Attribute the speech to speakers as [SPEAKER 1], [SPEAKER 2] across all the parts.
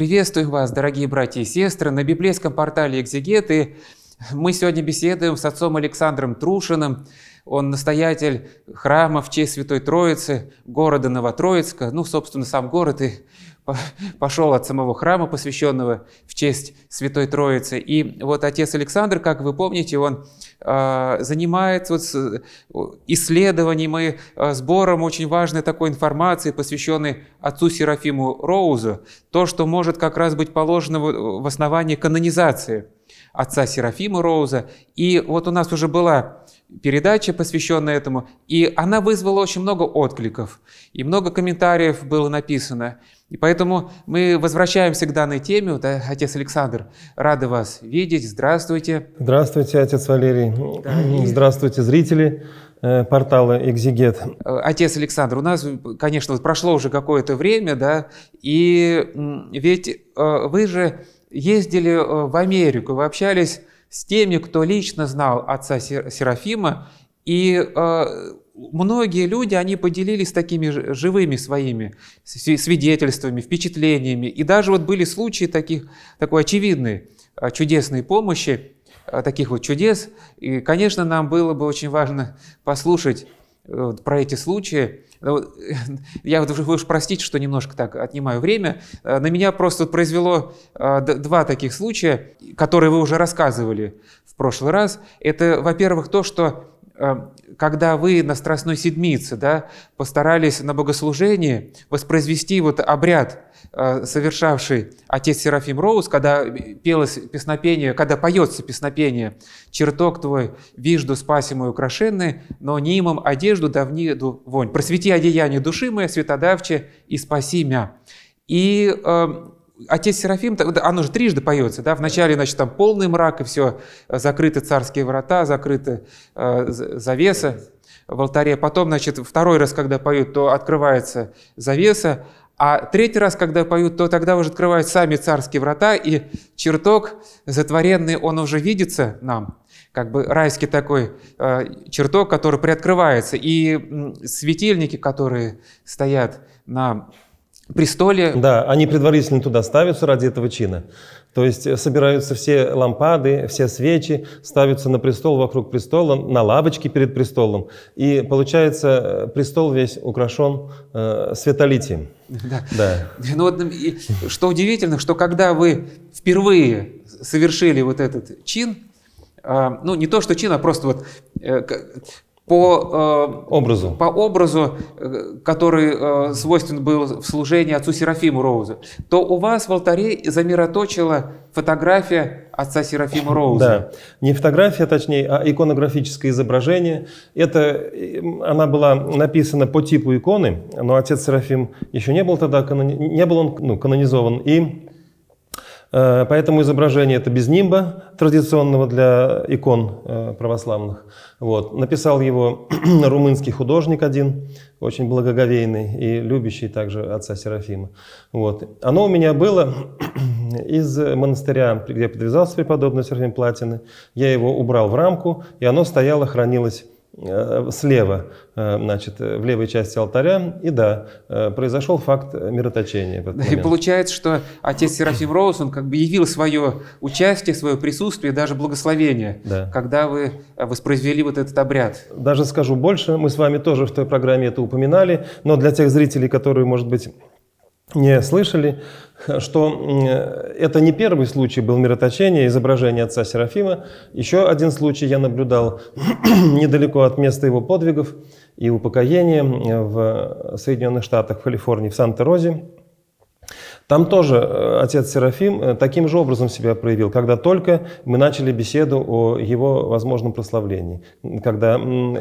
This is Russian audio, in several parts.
[SPEAKER 1] Приветствую вас, дорогие братья и сестры, на библейском портале «Экзегеты». Мы сегодня беседуем с отцом Александром Трушиным. Он настоятель храма в честь Святой Троицы, города Новотроицка. Ну, собственно, сам город и пошел от самого храма, посвященного в честь Святой Троицы. И вот отец Александр, как вы помните, он а, занимается вот исследованием и а, сбором очень важной такой информации, посвященной отцу Серафиму Роузу, то, что может как раз быть положено в основании канонизации отца Серафима Роуза. И вот у нас уже была передача, посвященная этому, и она вызвала очень много откликов, и много комментариев было написано. И поэтому мы возвращаемся к данной теме. Вот, э, отец Александр, рады вас видеть. Здравствуйте.
[SPEAKER 2] Здравствуйте, отец Валерий. Да, Здравствуйте, зрители э, портала «Экзигет». Э,
[SPEAKER 1] отец Александр, у нас, конечно, прошло уже какое-то время, да, и ведь вы же ездили в Америку, вы общались с теми, кто лично знал отца Серафима, и многие люди, они поделились такими живыми своими свидетельствами, впечатлениями. И даже вот были случаи таких, такой очевидной а, чудесной помощи, а, таких вот чудес. И, конечно, нам было бы очень важно послушать э, про эти случаи. Я вот, вы уж простите, что немножко так отнимаю время. Э, на меня просто произвело а, два таких случая, которые вы уже рассказывали в прошлый раз. Это, во-первых, то, что Эм, когда вы на Страстной Седмице да, постарались на богослужении воспроизвести вот обряд, э, совершавший отец Серафим Роуз, когда пелось песнопение, когда поется песнопение «Черток твой, вижду спаси мой украшенный, но не одежду давни вонь. Просвети одеяние души мое святодавче, и спаси мя». И э, Отец Серафим, оно же трижды поется, да, вначале, значит, там полный мрак, и все, закрыты царские врата, закрыты э, завеса в алтаре. Потом, значит, второй раз, когда поют, то открывается завеса, а третий раз, когда поют, то тогда уже открывают сами царские врата, и чертог затворенный, он уже видится нам, как бы райский такой э, чертог, который приоткрывается, и светильники,
[SPEAKER 2] которые стоят на престоле. Да, они предварительно туда ставятся ради этого чина. То есть э, собираются все лампады, все свечи, ставятся на престол, вокруг престола, на лавочке перед престолом. И получается, э, престол весь украшен э, светолитием. Да. да. Ну, вот, и, что
[SPEAKER 1] удивительно, что когда вы впервые совершили вот этот чин, э, ну не то что чин, а просто вот э, по, э, образу. по образу, э, который э, свойствен был в служении отцу Серафиму Роузу, то у вас в алтаре
[SPEAKER 2] замироточила фотография отца Серафима Роуза. Да, не фотография, а точнее, а иконографическое изображение. Это, эм, она была написана по типу иконы, но отец Серафим еще не был тогда, не был он ну, канонизован, и Э, поэтому изображение это без нимба, традиционного для икон э, православных. Вот. Написал его румынский художник один, очень благоговейный и любящий также отца Серафима. Вот. Оно у меня было из монастыря, где подвязался преподобный Серафим Платины. Я его убрал в рамку, и оно стояло, хранилось Э, слева, э, значит, э, в левой части алтаря, и да, произошел факт мироточения. И получается, что
[SPEAKER 1] отец Серафим Роуз, он как бы явил свое участие, свое присутствие, даже благословение, да. когда вы воспроизвели вот этот обряд.
[SPEAKER 2] Даже скажу больше, мы с вами тоже в той программе это упоминали, но для тех зрителей, которые, может быть, не слышали, что э, это не первый случай был мироточения, изображения отца Серафима. Еще один случай я наблюдал недалеко от места его подвигов и упокоения в Соединенных Штатах, в Калифорнии, в Санта-Розе. Там тоже э, отец Серафим э, таким же образом себя проявил, когда только мы начали беседу о его возможном прославлении. Когда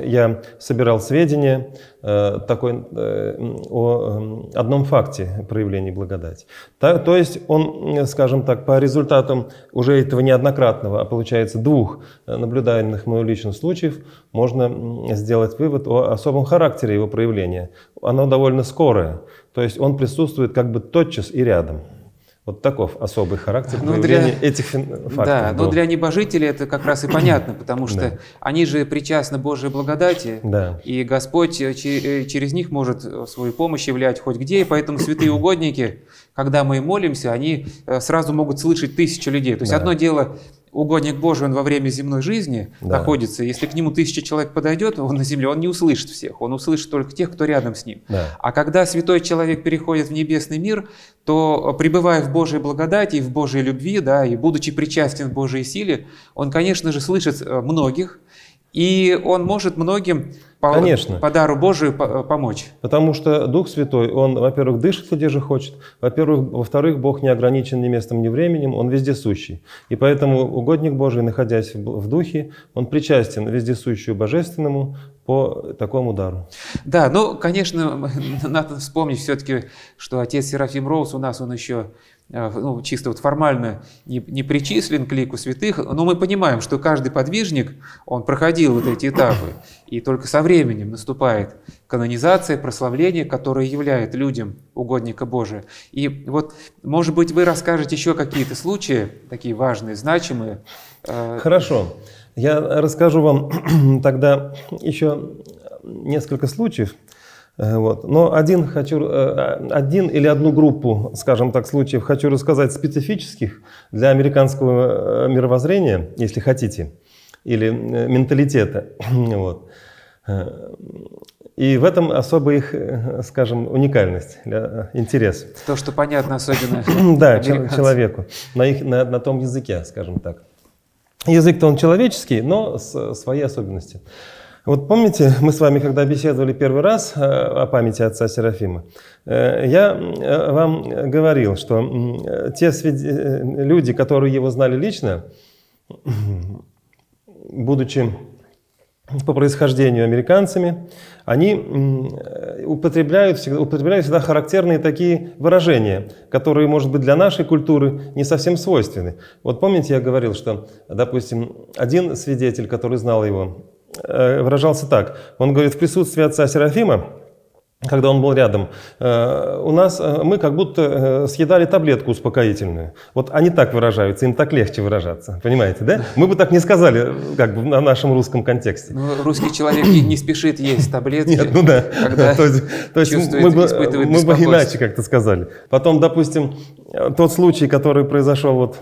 [SPEAKER 2] я собирал сведения э, такой, о эм, одном факте проявления благодати. То есть он, скажем так, по результатам уже этого неоднократного, а получается двух наблюдаемых мною личных случаев, можно сделать вывод о особом характере его проявления. Оно довольно скорое. То есть он присутствует как бы тотчас и рядом. Вот таков особый характер ну, для... этих фактов. Да, но ну, для
[SPEAKER 1] небожителей это как раз и понятно, потому что да. они же причастны Божьей благодати, да. и Господь э, э, через них может э, свою помощь являть хоть где, и поэтому святые угодники, когда мы молимся, они сразу могут слышать тысячу людей. То есть да. одно дело угодник Божий, он во время земной жизни да. находится. Если к нему тысяча человек подойдет, он на земле, он не услышит всех. Он услышит только тех, кто рядом с ним. Да. А когда святой человек переходит в небесный мир, то, э, пребывая в Божьей благодати и в Божьей любви, да, и будучи причастен к Божьей силе, он, конечно же, слышит э,
[SPEAKER 2] многих, и он может многим по, Конечно. по дару э, Божию помочь. Потому что Дух Святой, он, во-первых, дышит, где же хочет, во-первых, во-вторых, Бог не ограничен ни местом, ни временем, он вездесущий. И поэтому угодник Божий, находясь в Духе, он причастен вездесущую Божественному по такому дару. Да, ну,
[SPEAKER 1] конечно, надо вспомнить все-таки, что отец Серафим Роуз у нас, он еще Э, ну, чисто вот формально не, не причислен к лику святых, но мы понимаем, что каждый подвижник, он проходил вот эти этапы, и только со временем наступает канонизация, прославление, которое являет людям угодника Божия. И вот, может быть, вы
[SPEAKER 2] расскажете еще какие-то случаи, такие важные, значимые. Э, Хорошо. Я расскажу вам тогда еще несколько случаев, Э, вот. Но один, хочу, э, один или одну группу, скажем так, случаев хочу рассказать специфических для американского э, мировоззрения, если хотите, или менталитета. Вот. И в этом особо их, скажем, уникальность, интерес. То, что понятно особенно Да, человеку, на, их, на, на том языке, скажем так. Язык-то он человеческий, но с, своей особенностью. Вот помните, мы с вами, когда беседовали первый раз э, о памяти отца Серафима, э, я э, вам говорил, что те люди, которые его знали лично, будучи по происхождению американцами, они употребляют всегда, употребляют всегда характерные такие выражения, которые, может быть, для нашей культуры не совсем свойственны. Вот помните, я говорил, что, допустим, один свидетель, который знал его, Э, выражался так. Он говорит, в присутствии отца Серафима, когда он был рядом, э, у нас э, мы как будто съедали таблетку успокоительную. Вот они так выражаются, им так легче выражаться, понимаете, да? Мы бы так не сказали, как бы на нашем русском контексте. Ну,
[SPEAKER 1] русский человек не спешит есть таблетки. Нет, ну да. Когда то есть, то есть чувствует, мы, бы, мы бы иначе
[SPEAKER 2] как-то сказали. Потом, допустим, тот случай, который произошел вот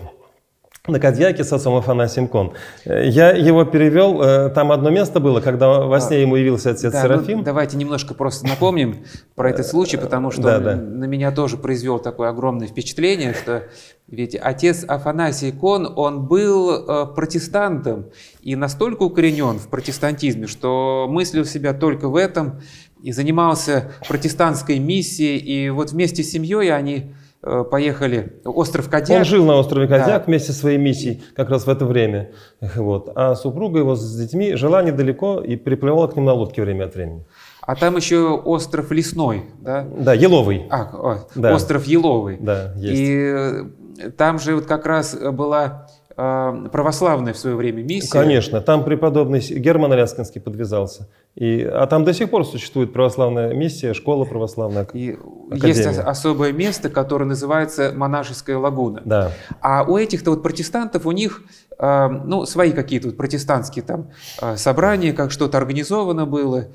[SPEAKER 2] на Кадьяке с отцом Афанасием Кон. Э, я его перевел, э, там одно место было, когда во сне а, ему явился отец да, ну, Серафим.
[SPEAKER 1] Ну, давайте немножко просто напомним про этот случай, потому что да, он да. на меня тоже произвел такое огромное впечатление, что ведь отец Афанасий Кон, он был э, протестантом и настолько укоренен в протестантизме, что мыслил себя только в этом и занимался протестантской миссией, и вот вместе с семьей они Э, поехали остров
[SPEAKER 2] Кодяк. Он жил на острове Кодяк да. вместе со своей миссией как раз в это время. Вот. А супруга его с детьми жила недалеко и приплывала к ним на лодке время от времени. А там еще остров Лесной, да? Да, Еловый. А, о, да. остров
[SPEAKER 1] Еловый. Да, есть. И там же вот как раз была Э, православная в свое время
[SPEAKER 2] миссия. Конечно, там преподобный Герман Аляскинский подвязался. И, а там до сих пор существует православная миссия, школа православная. И академия. есть
[SPEAKER 1] особое место, которое называется монашеская лагуна. Да. А у этих-то вот протестантов, у них эм, ну, свои какие-то протестантские там э, собрания, как что-то организовано было,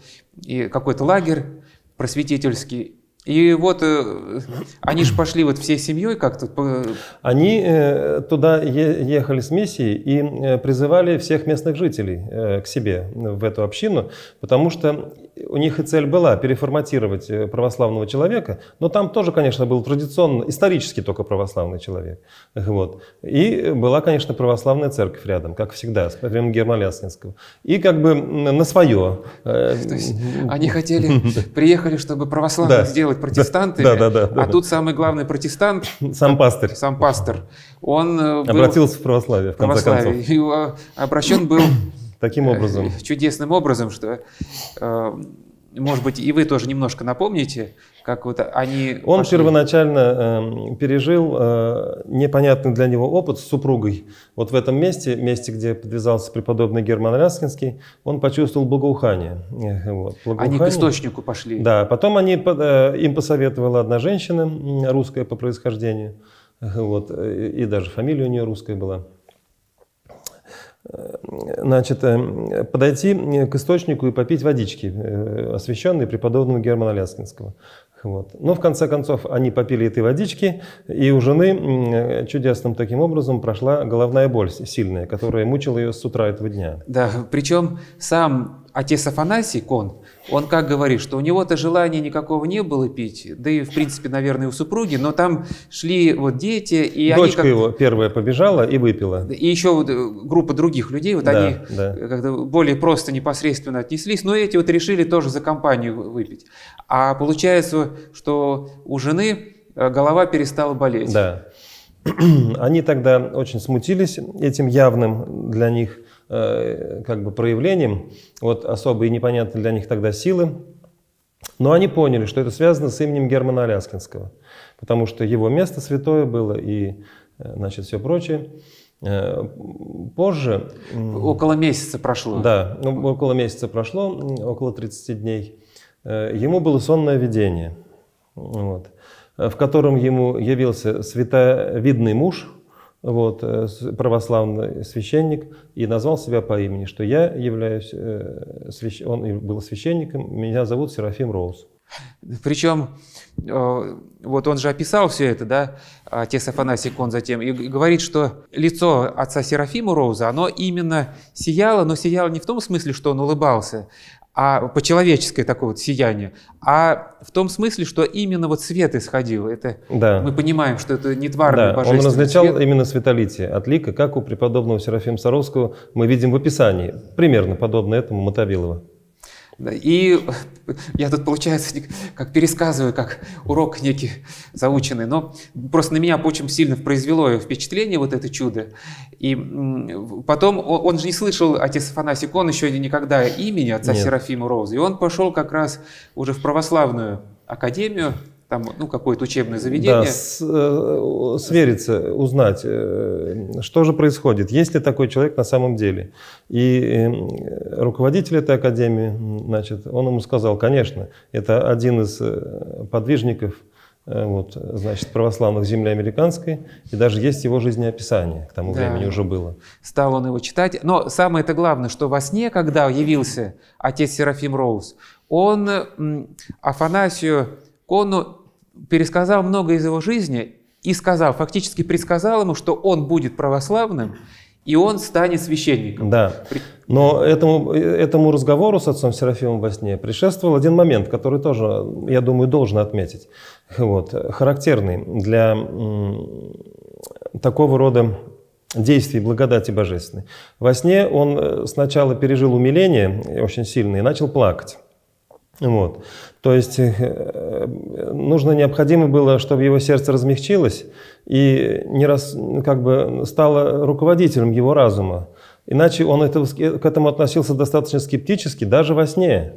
[SPEAKER 1] и какой-то лагерь просветительский. И вот э, они же пошли вот всей семьей как-то.
[SPEAKER 2] Они э, туда е- ехали с миссией и э, призывали всех местных жителей э, к себе в эту общину, потому что у них и цель была переформатировать э, православного человека, но там тоже, конечно, был традиционно, исторически только православный человек. Вот. И была, конечно, православная церковь рядом, как всегда, с времен Германа Лясинского. И как бы на свое. Э, То есть они хотели, приехали,
[SPEAKER 1] чтобы православных сделать протестантами, да, да, да, да, а да. тут самый главный протестант... Сам пастор, Сам пастор, Он э, Обратился в православие, в конце концов. Его обращен был
[SPEAKER 2] таким э, образом.
[SPEAKER 1] Чудесным образом, что, э, может быть, и вы тоже немножко напомните, как вот они... Он пошли...
[SPEAKER 2] первоначально э, пережил э, непонятный для него опыт с супругой. Вот в этом месте, месте, где подвязался преподобный Герман Ряскинский, он почувствовал благоухание. Э, вот, благоухание. Они к источнику пошли. Да, потом они, э, им посоветовала одна женщина, русская по происхождению, вот, и даже фамилия у нее русская была. Э, значит, э, подойти к источнику и попить водички, э, освященной преподобного Германа Ляскинского. Вот. Но в конце концов они попили этой водички, и у жены чудесным таким образом прошла головная боль сильная, которая мучила ее с утра этого дня. Да, причем сам отец Афанасий Кон,
[SPEAKER 1] он как говорит, что у него-то желания никакого не было пить, да и, в принципе, наверное, у супруги, но там шли вот дети, и Дочка они его
[SPEAKER 2] первая побежала и выпила.
[SPEAKER 1] И еще вот э, группа других людей, вот да, они да. как-то более просто, непосредственно отнеслись, но эти вот решили тоже за компанию выпить. А получается, что у жены э, голова перестала болеть. Да.
[SPEAKER 2] Они тогда очень смутились этим явным для них – Э, как бы проявлением, вот и непонятные для них тогда силы. Но они поняли, что это связано с именем Германа Аляскинского, потому что его место святое было и э, значит, все прочее. Э, позже... Около месяца прошло. Да, ну, около месяца прошло, около 30 дней. Ему было сонное видение, вот, в котором ему явился световидный муж – вот, э, православный священник, и назвал себя по имени, что я являюсь, э, свящ... он был священником, меня зовут Серафим Роуз. Причем, э, вот он же описал все это,
[SPEAKER 1] да, отец а, Афанасий Кон затем, и говорит, что лицо отца Серафима Роуза, оно именно сияло, но сияло не в том смысле, что он улыбался, а по-человеческое такое вот сияние, а в том смысле, что именно вот свет исходил. Это да. мы понимаем, что это не тварный да. божественный Он различал свет.
[SPEAKER 2] именно светолитие от лика, как у преподобного Серафима Саровского мы видим в описании. Примерно подобно этому Мотовилова. И я тут, получается,
[SPEAKER 1] как пересказываю, как урок некий заученный, но просто на меня очень сильно произвело впечатление вот это чудо. И потом он же не слышал, отец Афанасик, он еще никогда имени отца Нет. Серафима Роуза, и он пошел как раз уже в православную академию, там ну, какое-то учебное заведение. Да, с,
[SPEAKER 2] э, свериться, узнать, э, что же происходит, есть ли такой человек на самом деле. И э, руководитель этой академии, значит, он ему сказал, конечно, это один из подвижников вот, значит, православных земли американской, и даже есть его жизнеописание, к тому да. времени уже было. Стал он его читать. Но самое-то главное,
[SPEAKER 1] что во сне, когда явился отец Серафим Роуз, он Афанасию Кону пересказал много из его жизни и сказал, фактически предсказал ему, что он будет православным, и он станет священником.
[SPEAKER 2] Да. Но этому, этому разговору с отцом Серафимом во сне предшествовал один момент, который тоже, я думаю, должен отметить. Вот. Характерный для такого рода действий благодати божественной. Во сне он э, сначала пережил умиление очень сильное и начал плакать. Вот. То есть э, нужно, необходимо было, чтобы его сердце размягчилось и не раз, как бы стало руководителем его разума. Иначе он это, к этому относился достаточно скептически, даже во сне.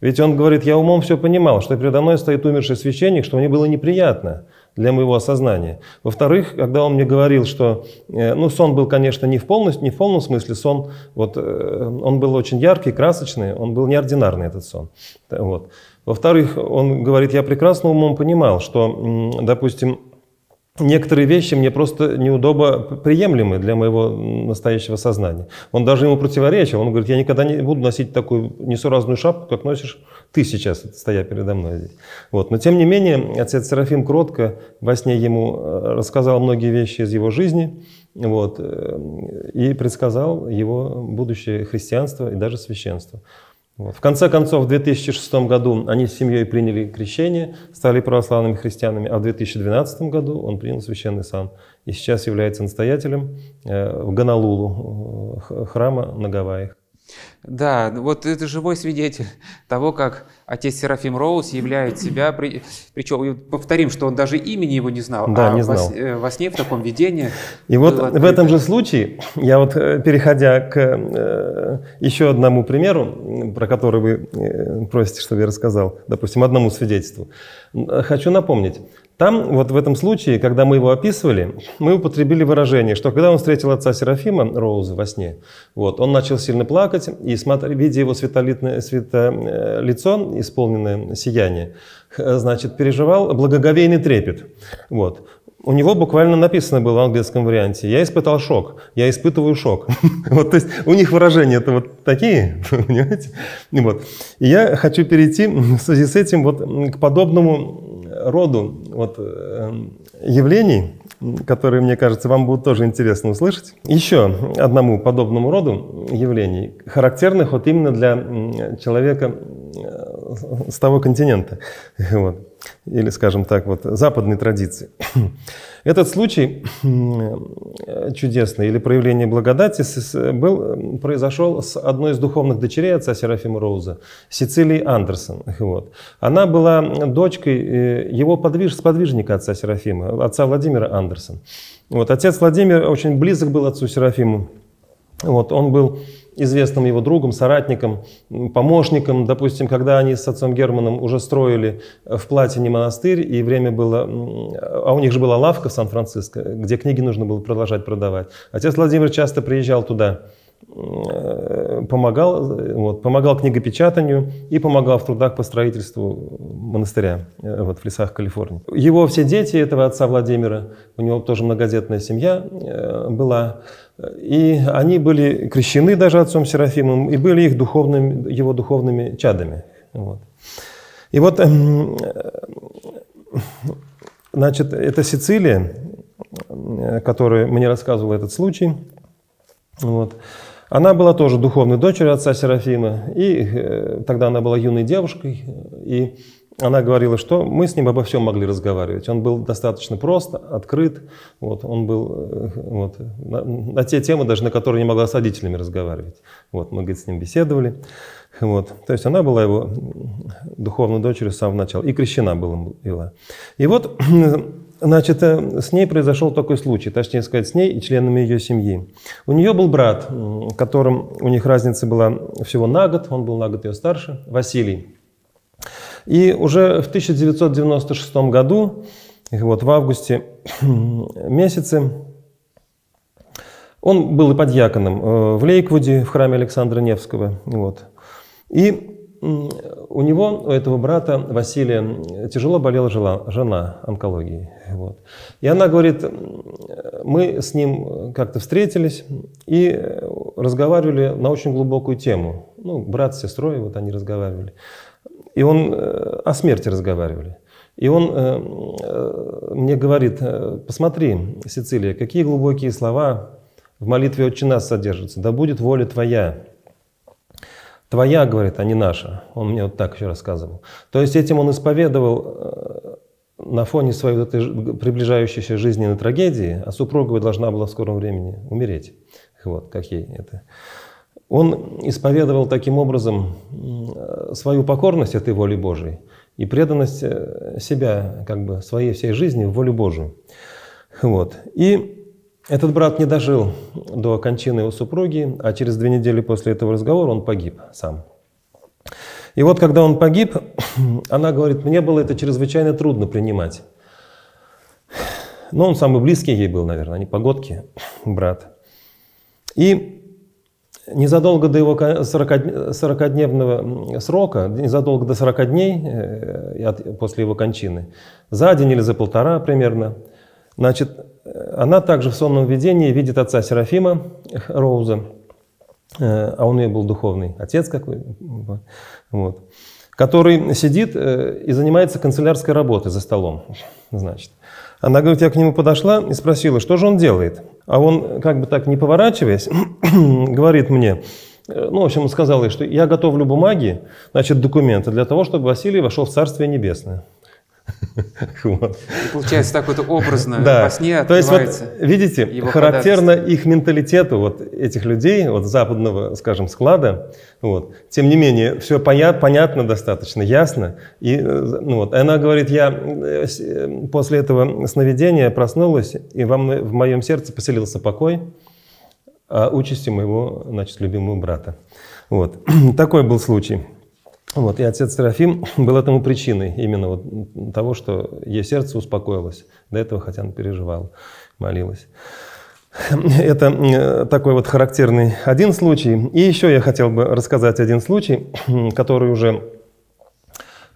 [SPEAKER 2] Ведь он говорит, я умом все понимал, что передо мной стоит умерший священник, что мне было неприятно для моего осознания. Во-вторых, когда он мне говорил, что, э, ну, сон был, конечно, не в, полностью, не в полном смысле, сон, вот, э, он был очень яркий, красочный, он был неординарный, этот сон. Вот. Во-вторых, он говорит, я прекрасно умом понимал, что, допустим, некоторые вещи мне просто неудобно приемлемы для моего настоящего сознания. Он даже ему противоречил. Он говорит, я никогда не буду носить такую несуразную шапку, как носишь ты сейчас, стоя передо мной здесь. Вот. Но тем не менее, отец Серафим кротко во сне ему э, рассказал многие вещи из его жизни вот, э, и предсказал его будущее христианство и даже священство. Вот. В конце концов, в 2006 году они с семьей приняли крещение, стали православными христианами, а в 2012 году он принял священный сан и сейчас является настоятелем э, в Ганалулу э, храма на Гавайях.
[SPEAKER 1] Да, вот это живой свидетель того, как отец Серафим Роуз являет себя, при, причем повторим, что он даже имени его не знал, да, а не знал. Э, во, сне в таком видении.
[SPEAKER 2] И вот открыто. в этом же случае, я вот э, переходя к э, еще одному примеру, про который вы э, просите, чтобы я рассказал, допустим, одному свидетельству, хочу напомнить, там, вот в этом случае, когда мы его описывали, мы употребили выражение, что когда он встретил отца Серафима Роуза во сне, вот, он начал сильно плакать, и, видя его светолитное, свето, э, лицо, исполненное сияние, значит, переживал благоговейный трепет. Вот. У него буквально написано было в английском варианте «Я испытал шок», «Я испытываю шок». вот, то есть у них выражения это вот такие, понимаете? Вот. И я хочу перейти в связи с этим вот к подобному роду вот, э, явлений, которые, мне кажется, вам будут тоже интересно услышать. Еще одному подобному роду явлений, характерных вот именно для человека э, с того континента. Вот или, скажем так, вот, западной традиции. Этот случай э, чудесный, или проявление благодати, был, произошел с одной из духовных дочерей отца Серафима Роуза, Сицилии Андерсон. Вот. Она была дочкой э, его подвиж, сподвижника отца Серафима, отца Владимира Андерсон. Вот. Отец Владимир очень близок был отцу Серафиму. Вот. Он был известным его другом, соратником, помощником. Допустим, когда они с отцом Германом уже строили э, в Платине монастырь, и время было... А у них же была лавка в Сан-Франциско, где книги нужно было продолжать продавать. Отец Владимир часто приезжал туда э, помогал, вот, помогал книгопечатанию и помогал в трудах по строительству монастыря э, вот, в лесах Калифорнии. Его все дети, этого отца Владимира, у него тоже многодетная семья была, и они были крещены даже отцом Серафимом и были их духовными, его духовными чадами. Вот. И вот, эм, значит, это Сицилия, э, которая мне рассказывала этот случай. Вот. Она была тоже духовной дочерью отца Серафима, и э, тогда она была юной девушкой, и она говорила, что мы с ним обо всем могли разговаривать. Он был достаточно прост, открыт. Вот, он был э, вот, на, на те темы, даже на которые не могла с родителями разговаривать. Вот, мы, говорит, с ним беседовали. Вот. То есть она была его духовной дочерью с самого начала. И крещена была. И вот, значит, э, с ней произошел такой случай. Точнее сказать, с ней и членами ее семьи. У нее был брат, которым у них разница была всего на год. Он был на год ее старше, Василий. И уже в 1996 году, вот в августе месяце, он был и подьяконом э, в Лейквуде, в храме Александра Невского. Вот. И у него, у этого брата Василия, тяжело болела жена, жена онкологией. Вот. И она говорит, мы с ним как-то встретились и разговаривали на очень глубокую тему. Ну, брат с сестрой, вот они разговаривали. И он э, о смерти разговаривали. И он э, э, мне говорит, посмотри, Сицилия, какие глубокие слова в молитве «Отче нас» содержатся. «Да будет воля твоя». «Твоя», говорит, а не «наша». Он мне вот так еще рассказывал. То есть этим он исповедовал на фоне своей вот этой приближающейся жизненной трагедии, а супруга должна была в скором времени умереть. Вот, как ей это он исповедовал таким образом э, свою покорность этой воли Божией и преданность э, себя, как бы своей всей жизни в волю Божию. Вот. И этот брат не дожил до кончины его супруги, а через две недели после этого разговора он погиб сам. И вот когда он погиб, она говорит, мне было это чрезвычайно трудно принимать. Но он самый близкий ей был, наверное, они а погодки, брат. И Незадолго до его 40-дневного срока, незадолго до 40 дней э, после его кончины, за день или за полтора примерно, значит, э, она также в сонном видении видит отца Серафима э, Роуза, а он ее был духовный отец, какой, вот, который сидит и занимается канцелярской работой за столом, значит. Она, говорит, я к нему подошла и спросила, что же он делает. А он, как бы так не поворачиваясь, говорит мне, э, ну, в общем, он сказал ей, что я готовлю бумаги, значит, документы для того, чтобы Василий вошел в Царствие Небесное.
[SPEAKER 1] получается так вот образно во сне То есть вот, видите, характерно
[SPEAKER 2] их менталитету вот этих людей, вот западного, скажем, склада. Вот. Тем не менее, все понятно достаточно, ясно. И э, ну вот, она говорит, я э, э, после этого сновидения проснулась, и во, в моем сердце поселился покой о а участи моего, значит, любимого брата. Вот. Такой был случай. Вот, и отец Серафим был этому причиной, именно вот того, что ее сердце успокоилось. До этого, хотя он переживал, молилась. Это э, такой вот характерный один случай. И еще я хотел бы рассказать один случай, который уже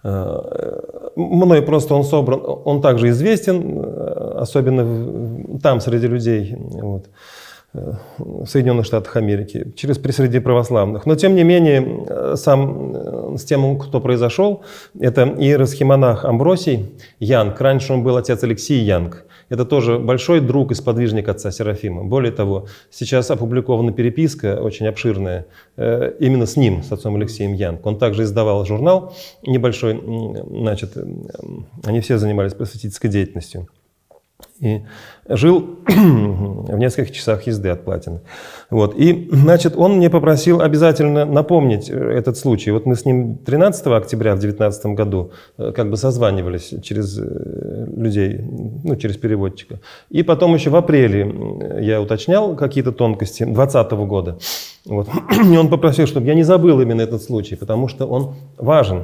[SPEAKER 2] э, мной просто он собран, он также известен, э, особенно там среди людей. Вот в э, Соединенных Штатах Америки, через среди православных. Но, тем не менее, э, сам э, с тем, кто произошел, это иеросхимонах Амбросий Янг. Раньше он был отец Алексей Янг. Это тоже большой друг и сподвижник отца Серафима. Более того, сейчас опубликована переписка очень обширная именно с ним, с отцом Алексеем Янг. Он также издавал журнал небольшой, значит, они все занимались просветительской деятельностью и жил в нескольких часах езды от Платина. Вот. И, значит, он мне попросил обязательно напомнить э, этот случай. Вот мы с ним 13 октября в 2019 году э, как бы созванивались через э, людей, ну, через переводчика. И потом еще в апреле я уточнял какие-то тонкости 2020 года. Вот. И он попросил, чтобы я не забыл именно этот случай, потому что он важен.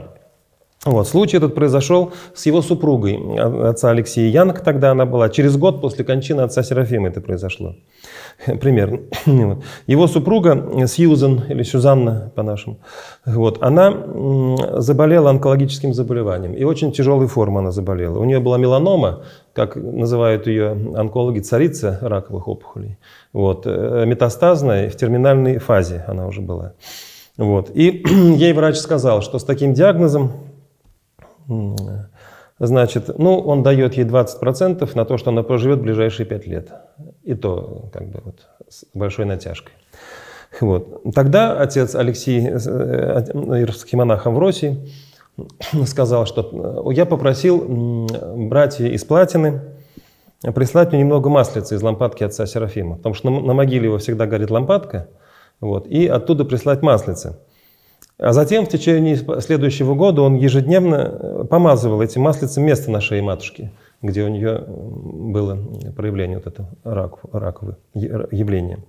[SPEAKER 2] Вот, случай этот произошел с его супругой, э, отца Алексея Янка тогда она была. Через год после кончины отца Серафима это произошло. Примерно. Его супруга э, Сьюзен, или Сюзанна по-нашему, вот, она заболела онкологическим заболеванием. И очень тяжелой формы она заболела. У нее была меланома, как называют ее онкологи, царица раковых опухолей. Вот, э, метастазная, в терминальной фазе она уже была. Вот. И ей врач сказал, что с таким диагнозом Значит, ну, он дает ей 20% на то, что она проживет ближайшие 5 лет. И то, как бы, вот, с большой натяжкой. Вот. Тогда отец Алексей, э, э, э, ирский монах в России, сказал, что я попросил братья из платины прислать мне немного маслицы из лампадки отца Серафима, потому что на могиле его всегда горит лампадка, вот, и оттуда прислать маслицы. А затем в течение следующего года он ежедневно э, помазывал эти маслицы место на шее матушки, где у нее было проявление вот этого рак, раковое явление.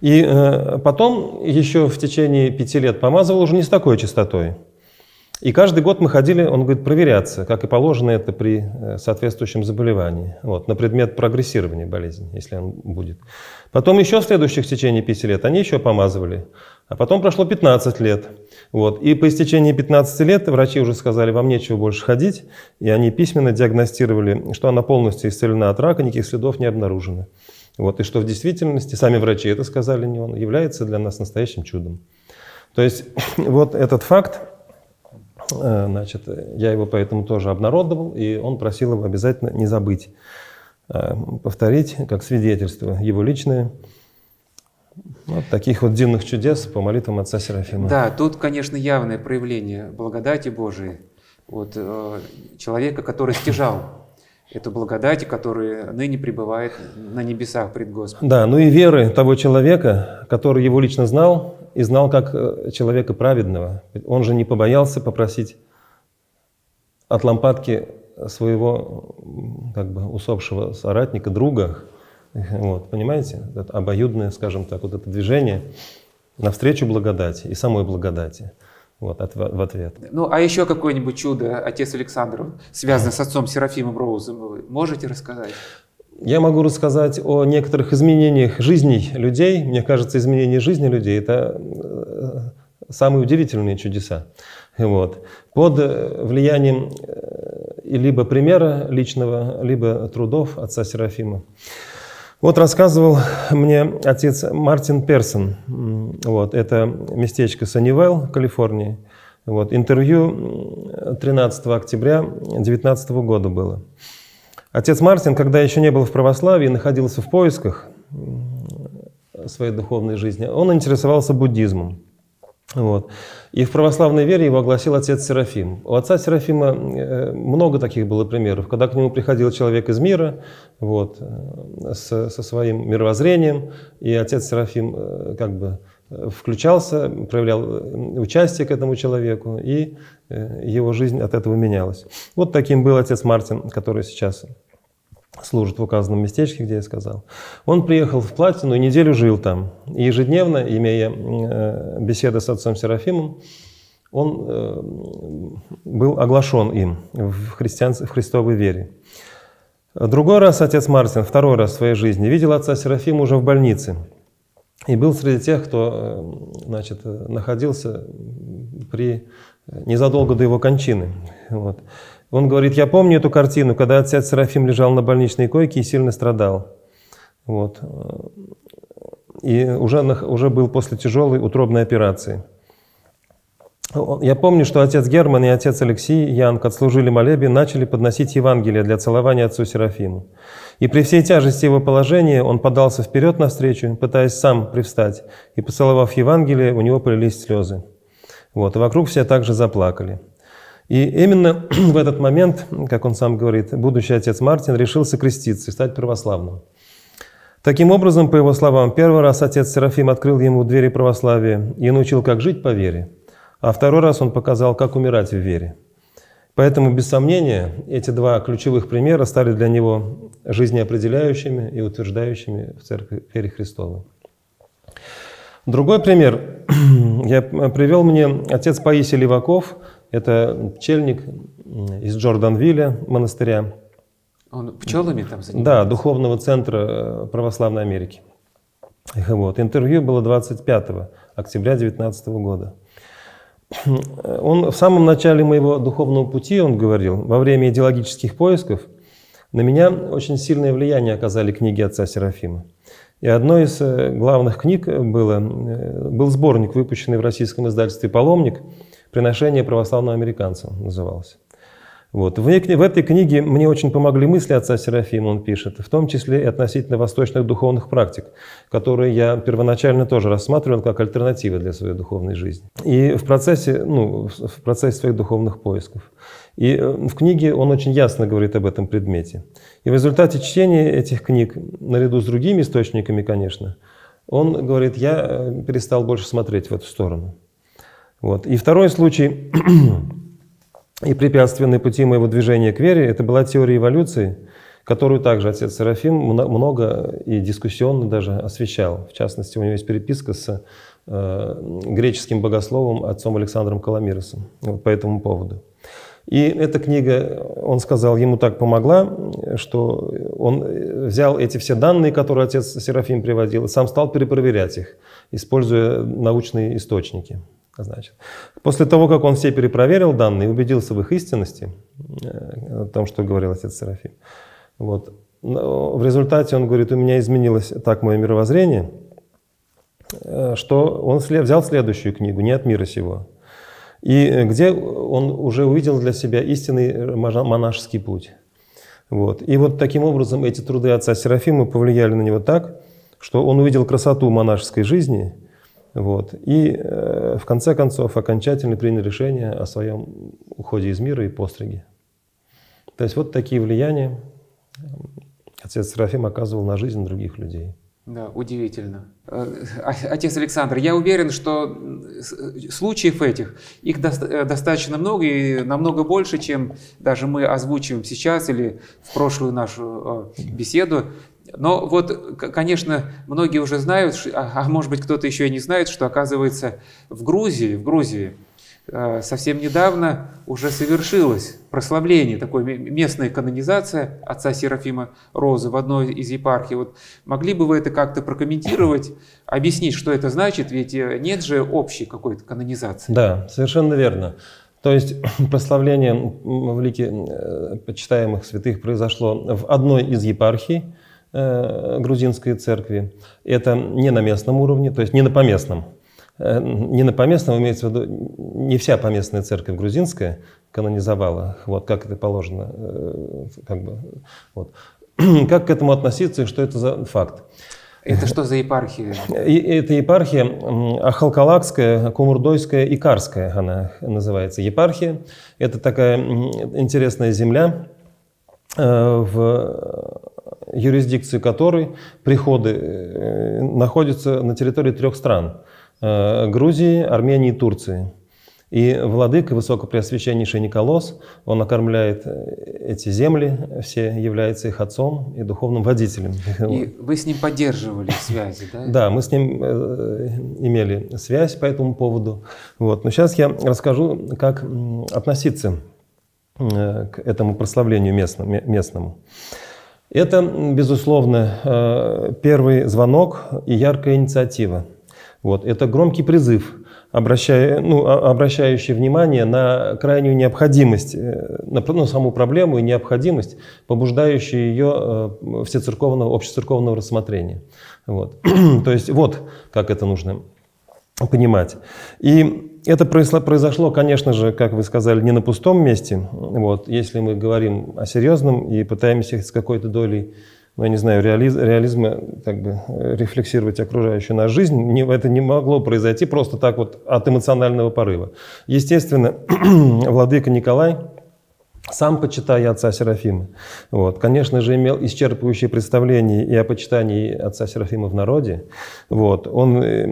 [SPEAKER 2] И э, потом еще в течение пяти лет помазывал уже не с такой частотой. И каждый год мы ходили, он говорит, проверяться, как и положено это при э, соответствующем заболевании, вот, на предмет прогрессирования болезни, если он будет. Потом еще в следующих в течение 5 лет они еще помазывали, а потом прошло 15 лет. Вот, и по истечении 15 лет врачи уже сказали, вам нечего больше ходить, и они письменно диагностировали, что она полностью исцелена от рака, никаких следов не обнаружено. Вот, и что в действительности, сами врачи это сказали, не он, является для нас настоящим чудом. То есть вот этот факт, Э, значит, я его поэтому тоже обнародовал, и он просил его обязательно не забыть, э, повторить как свидетельство его личное. Вот таких вот дивных чудес по молитвам отца Серафима. Да,
[SPEAKER 1] тут, конечно, явное проявление благодати Божией. Вот э, человека, который стяжал эту благодать, которая ныне пребывает на небесах пред Господом.
[SPEAKER 2] Да, ну и веры того человека, который его лично знал, и знал как э, человека праведного. Он же не побоялся попросить от лампадки своего как бы усопшего соратника, друга. Вот, понимаете? Это обоюдное, скажем так, вот это движение навстречу благодати и самой благодати. Вот, от, в ответ.
[SPEAKER 1] Ну, а еще какое-нибудь чудо, отец Александров, связанное с отцом Серафимом Роузом, вы можете рассказать?
[SPEAKER 2] Я могу рассказать о некоторых изменениях жизней людей. Мне кажется, изменение жизни людей – это э, самые удивительные чудеса. Вот. Под э, влиянием э, либо примера личного, либо трудов отца Серафима. Вот рассказывал мне отец Мартин Персон. Вот, это местечко Санивелл, Калифорния. Вот, интервью 13 октября 2019 года было. Отец Мартин, когда еще не был в православии, находился в поисках своей духовной жизни, он интересовался буддизмом. Вот. И в православной вере его огласил отец Серафим. У отца Серафима э, много таких было примеров, когда к нему приходил человек из мира вот, э, с, со своим мировоззрением, и отец Серафим э, как бы включался, проявлял участие к этому человеку, и его жизнь от этого менялась. Вот таким был отец Мартин, который сейчас служит в указанном местечке, где я сказал. Он приехал в Платину и неделю жил там. И ежедневно, имея э, беседы с отцом Серафимом, он э, был оглашен им в, христиан, в христовой вере. Другой раз отец Мартин, второй раз в своей жизни, видел отца Серафима уже в больнице. И был среди тех, кто э, значит, находился при, незадолго до его кончины. Вот. Он говорит, я помню эту картину, когда отец Серафим лежал на больничной койке и сильно страдал. Вот. И уже, уже был после тяжелой утробной операции. Я помню, что отец Герман и отец Алексей Янг отслужили молебен, начали подносить Евангелие для целования отцу Серафиму. И при всей тяжести его положения он подался вперед навстречу, пытаясь сам привстать, и, поцеловав Евангелие, у него полились слезы. Вот, и вокруг все также заплакали. И именно в этот момент, как он сам говорит, будущий отец Мартин решился креститься и стать православным. Таким образом, по его словам, первый раз отец Серафим открыл ему двери православия и научил, как жить по вере, а второй раз он показал, как умирать в вере. Поэтому, без сомнения, эти два ключевых примера стали для него жизнеопределяющими и утверждающими в церкви вере Христовой. Другой пример я привел мне отец Паисий Леваков – это пчельник из Джорданвилля, монастыря.
[SPEAKER 1] Он пчелами там занимается?
[SPEAKER 2] Да, Духовного центра э, Православной Америки. Вот. Интервью было 25 октября 2019 года. Он в самом начале моего духовного пути, он говорил, во время идеологических поисков, на меня очень сильное влияние оказали книги отца Серафима. И одной из э, главных книг было, э, был сборник, выпущенный в российском издательстве «Паломник», «Приношение православного американца» называлось. Вот. В, в этой книге мне очень помогли мысли отца Серафима, он пишет, в том числе и относительно восточных духовных практик, которые я первоначально тоже рассматривал как альтернативы для своей духовной жизни. И в процессе, ну, в процессе своих духовных поисков. И э, в книге он очень ясно говорит об этом предмете. И в результате чтения этих книг, наряду с другими источниками, конечно, он говорит, я э, перестал больше смотреть в эту сторону. Вот. И второй случай и препятственные пути моего движения к вере – это была теория эволюции, которую также отец Серафим много и дискуссионно даже освещал. В частности, у него есть переписка с э, греческим богословом отцом Александром Каламиросом вот по этому поводу. И эта книга, он сказал, ему так помогла, что он взял эти все данные, которые отец Серафим приводил, и сам стал перепроверять их, используя научные источники. Значит. После того, как он все перепроверил данные, убедился в их истинности, о э, том, что говорил отец Серафим, вот, в результате он говорит, у меня изменилось так мое мировоззрение, э, что он взял следующую книгу «Не от мира сего», и э, где он уже увидел для себя истинный э, монашеский путь. Вот. И вот таким образом эти труды отца Серафима повлияли на него так, что он увидел красоту монашеской жизни, вот, и э, в конце концов окончательно принял решение о своем уходе из мира и постриге. То есть вот такие влияния э, отец Серафим оказывал на жизнь других людей.
[SPEAKER 1] Да, удивительно. Э, отец Александр, я уверен, что э, случаев этих, их э, достаточно много и намного больше, чем даже мы озвучиваем сейчас или в прошлую нашу беседу. Но вот, конечно, многие уже знают, а, а может быть кто-то еще и не знает, что оказывается в Грузии, в Грузии Э, совсем недавно уже совершилось прославление, такое местная канонизация отца Серафима Розы в одной из епархий. Вот могли бы вы это как-то прокомментировать, объяснить, что это значит, ведь э, нет же общей какой-то канонизации. Да,
[SPEAKER 2] совершенно верно. То есть прославление в лике э, почитаемых святых произошло в одной из епархий грузинской церкви. Это не на местном уровне, то есть не на поместном. Э, не на поместном, имеется в виду, не вся поместная церковь грузинская канонизовала, вот как это положено, э, как бы, вот. Как к этому относиться и что это за факт?
[SPEAKER 1] Это что за епархия?
[SPEAKER 2] Это епархия Ахалкалакская, Кумурдойская и Карская она называется епархия. Это такая интересная земля, э, в юрисдикции которой приходы находятся на территории трех стран – Э, Грузии, Армении и Турции. И владык и высокопреосвященнейший Николос, он окормляет э, эти земли, все является их отцом и духовным водителем. И
[SPEAKER 1] вы с ним поддерживали связи, да? Да,
[SPEAKER 2] мы с ним э, имели связь по этому поводу. Вот. Но сейчас я расскажу, как относиться к этому прославлению местному. Это, безусловно, первый звонок и яркая инициатива. Вот. Это громкий призыв, обращая, ну, а, обращающий внимание на крайнюю необходимость, э, на ну, саму проблему и необходимость, побуждающую ее э, всецерковного, общецерковного рассмотрения. Вот. То есть вот как это нужно понимать. И это произошло, конечно же, как вы сказали, не на пустом месте. Вот, если мы говорим о серьезном и пытаемся с какой-то долей ну, я не знаю, реализ, реализма, как бы э, рефлексировать окружающую нас жизнь, не, это не могло произойти просто так вот от эмоционального порыва. Естественно, владыка Николай – сам почитая отца Серафима. Вот. Конечно же, имел исчерпывающее представление и о почитании отца Серафима в народе. Вот. Он э,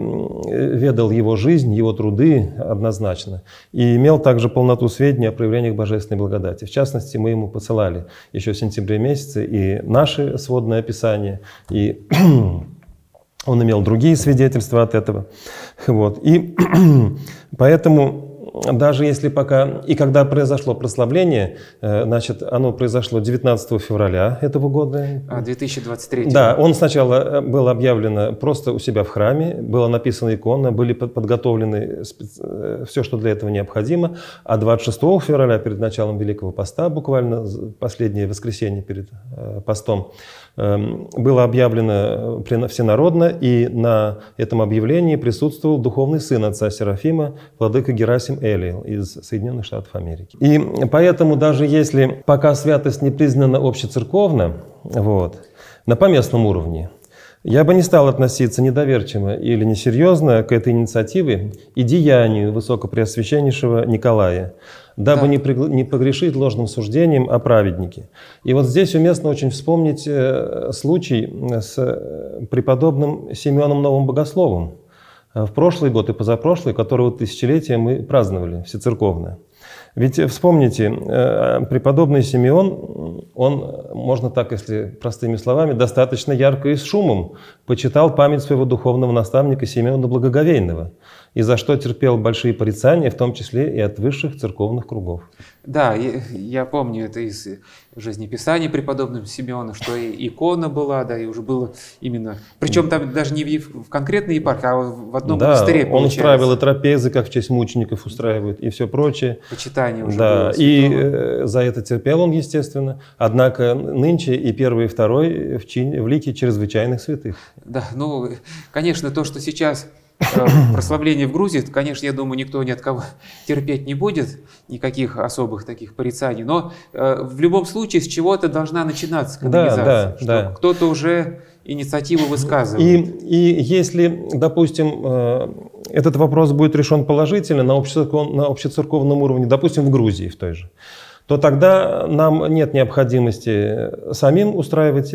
[SPEAKER 2] ведал его жизнь, его труды однозначно. И имел также полноту сведений о проявлениях божественной благодати. В частности, мы ему посылали еще в сентябре месяце и наши сводные описания, и он имел другие свидетельства от этого. Вот. И поэтому даже если пока... И когда произошло прославление, э, значит, оно произошло 19 февраля
[SPEAKER 1] этого года. А, 2023. Да,
[SPEAKER 2] он сначала э, был объявлен просто у себя в храме, была написана икона, были подготовлены спец... Э, все, что для этого необходимо. А 26 февраля, перед началом Великого Поста, буквально последнее воскресенье перед постом, Эм, было объявлено э, всенародно, и на этом объявлении присутствовал духовный сын отца Серафима, владыка Герасим Элиил из Соединенных Штатов Америки. И поэтому даже если пока святость не признана общецерковно, вот, на поместном уровне, я бы не стал относиться недоверчиво или несерьезно к этой инициативе и деянию Высокопреосвященнейшего Николая, дабы да. не, пригла- не погрешить ложным суждением о праведнике. И вот здесь уместно очень вспомнить э, случай э, с э, преподобным Семеном Новым Богословом э, в прошлый год и позапрошлый, которого тысячелетие мы праздновали всецерковно. Ведь э, вспомните, э, преподобный Симеон, он, можно так, если простыми словами, достаточно ярко и с шумом почитал память своего духовного наставника Симеона Благоговейного – и за что терпел большие порицания, в том числе и от высших церковных кругов.
[SPEAKER 1] Да, я, я помню это из жизнеписаний преподобного Симеона, что и икона была, да, и уже было именно... Причем там даже не в, в конкретной епархии, а в одном да, монастыре, Да. он устраивал и
[SPEAKER 2] трапезы, как в честь мучеников устраивают, и все прочее. Почитание уже Да, было и э, за это терпел он, естественно. Однако нынче и первый, и второй в, чин, в лике чрезвычайных святых.
[SPEAKER 1] Да, ну, конечно, то, что сейчас Э, прославление в Грузии, конечно, я думаю, никто ни от кого терпеть не будет, никаких особых таких порицаний, но э, в любом случае с чего-то должна начинаться канонизация, да, да, да. кто-то уже инициативу высказывает.
[SPEAKER 2] И, и если, допустим, э, этот вопрос будет решен положительно на, общецерков, на общецерковном уровне, допустим, в Грузии в той же, то тогда нам нет необходимости самим устраивать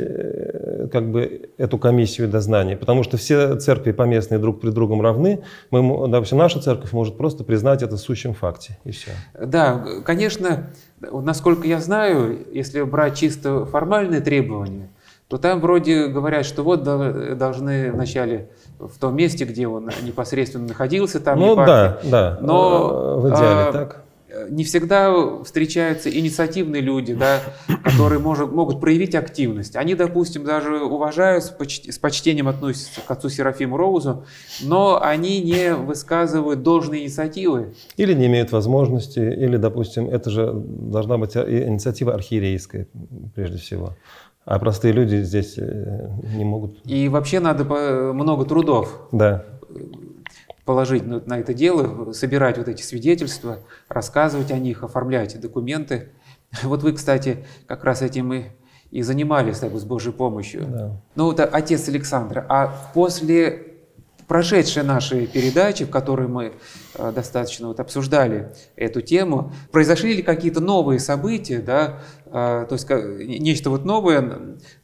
[SPEAKER 2] как бы эту комиссию дознания, потому что все церкви поместные друг при другом равны. Мы, да, наша церковь может просто признать это сущим факте, и все.
[SPEAKER 1] Да, конечно, насколько я знаю, если брать чисто формальные требования, то там вроде говорят, что вот должны вначале в том месте, где он непосредственно находился, там ну, епархия. да, да, но э, в идеале а, так не всегда встречаются инициативные люди, да, которые может, могут проявить активность. Они, допустим, даже уважают, с почтением относятся к отцу Серафиму Роузу, но они не высказывают должные инициативы.
[SPEAKER 2] Или не имеют возможности, или, допустим, это же должна быть инициатива архиерейская, прежде всего. А простые люди здесь э, не могут.
[SPEAKER 1] И вообще надо много трудов.
[SPEAKER 2] Да э,
[SPEAKER 1] положить на, это дело, собирать вот эти свидетельства, рассказывать о них, оформлять документы. Вот вы, кстати, как раз этим и, и занимались так, бы с Божьей помощью. Да. Ну, вот а, отец Александр. А после прошедшей нашей передачи, в которой мы а, достаточно вот обсуждали эту тему, произошли ли какие-то новые события, да, а, то есть нечто вот новое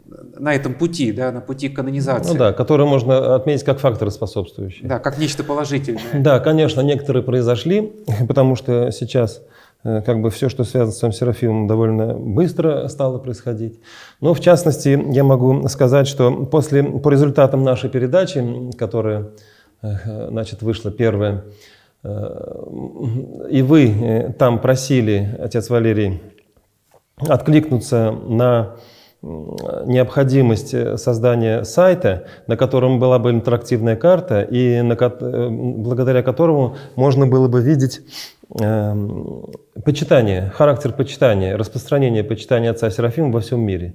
[SPEAKER 1] на этом пути, да, на пути
[SPEAKER 2] канонизации. Ну да, который можно отметить как факторы, способствующие, Да, как нечто положительное. Да, конечно, некоторые произошли, потому что сейчас э, как бы все, что связано с Святым Серафимом, довольно быстро стало происходить. Но в частности, я могу сказать, что после, по результатам нашей передачи, которая э, значит, вышла первая, э, и вы там просили, отец Валерий, откликнуться на необходимость э, создания сайта, на котором была бы интерактивная карта, и на, э, благодаря которому можно было бы видеть э, почитание, характер почитания, распространение почитания отца Серафима во всем мире.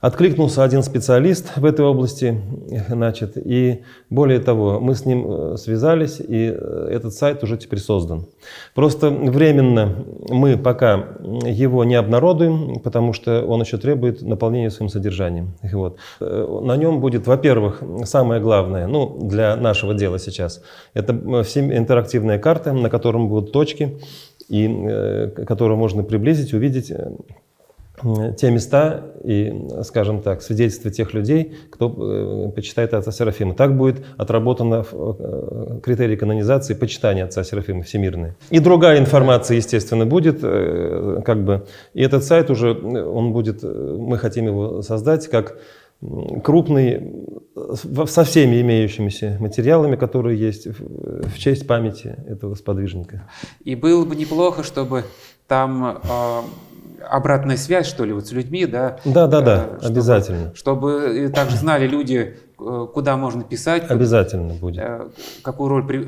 [SPEAKER 2] Откликнулся один специалист в этой области, значит, и более того, мы с ним э, связались, и э, этот сайт уже теперь создан. Просто временно мы пока его не обнародуем, потому что он еще требует наполнения своим содержанием. Вот. Э, на нем будет, во-первых, самое главное, ну, для нашего дела сейчас, это все интерактивная карта, на котором будут точки, и э, которую можно приблизить, увидеть Э, те места и, скажем так, свидетельства тех людей, кто э, почитает отца Серафима. Так будет отработано э, критерий канонизации почитания отца Серафима всемирное. И другая информация, естественно, будет, как бы, и этот сайт уже, он будет, мы хотим его создать как крупный, со всеми имеющимися материалами, которые есть в честь памяти этого сподвижника.
[SPEAKER 1] И было бы неплохо, чтобы там обратная связь, что ли, вот с людьми, да? Да, да, да, э, чтобы, обязательно. Чтобы также знали люди, э, куда можно писать. Обязательно как, будет. Э, какую роль при,